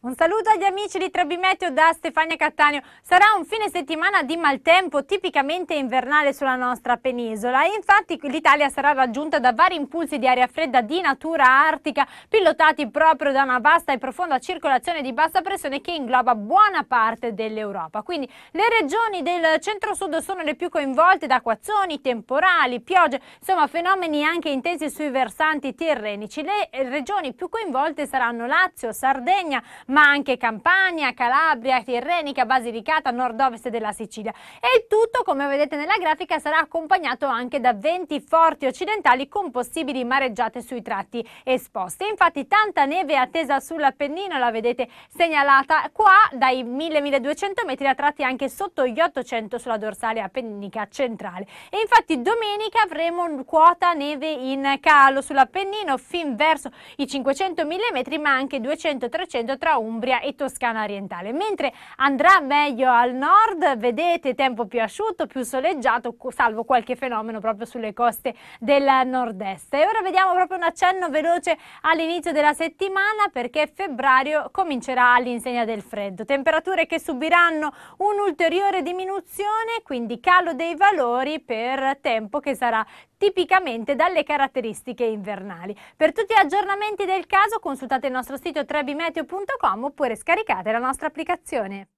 Un saluto agli amici di Trebimeteo da Stefania Cattaneo. Sarà un fine settimana di maltempo tipicamente invernale sulla nostra penisola infatti l'Italia sarà raggiunta da vari impulsi di aria fredda di natura artica pilotati proprio da una vasta e profonda circolazione di bassa pressione che ingloba buona parte dell'Europa. Quindi le regioni del centro-sud sono le più coinvolte da acquazzoni, temporali, piogge, insomma fenomeni anche intensi sui versanti terrenici. Le regioni più coinvolte saranno Lazio, Sardegna, ma anche Campania, Calabria, Tirrenica, Basilicata, nord-ovest della Sicilia. E il tutto, come vedete nella grafica, sarà accompagnato anche da venti forti occidentali con possibili mareggiate sui tratti esposti. Infatti tanta neve è attesa sull'Appennino, la vedete segnalata qua dai 1000-1200 metri a tratti anche sotto gli 800 sulla dorsale appennica centrale. E infatti domenica avremo quota neve in calo sull'Appennino fin verso i 500-1000 metri ma anche 200-300 tra Umbria e Toscana orientale. Mentre andrà meglio al nord, vedete tempo più asciutto, più soleggiato, salvo qualche fenomeno proprio sulle coste del nord-est. E ora vediamo proprio un accenno veloce all'inizio della settimana perché febbraio comincerà all'insegna del freddo. Temperature che subiranno un'ulteriore diminuzione, quindi calo dei valori per tempo che sarà tipicamente dalle caratteristiche invernali. Per tutti gli aggiornamenti del caso consultate il nostro sito trebimeteo.com Home oppure scaricate la nostra applicazione.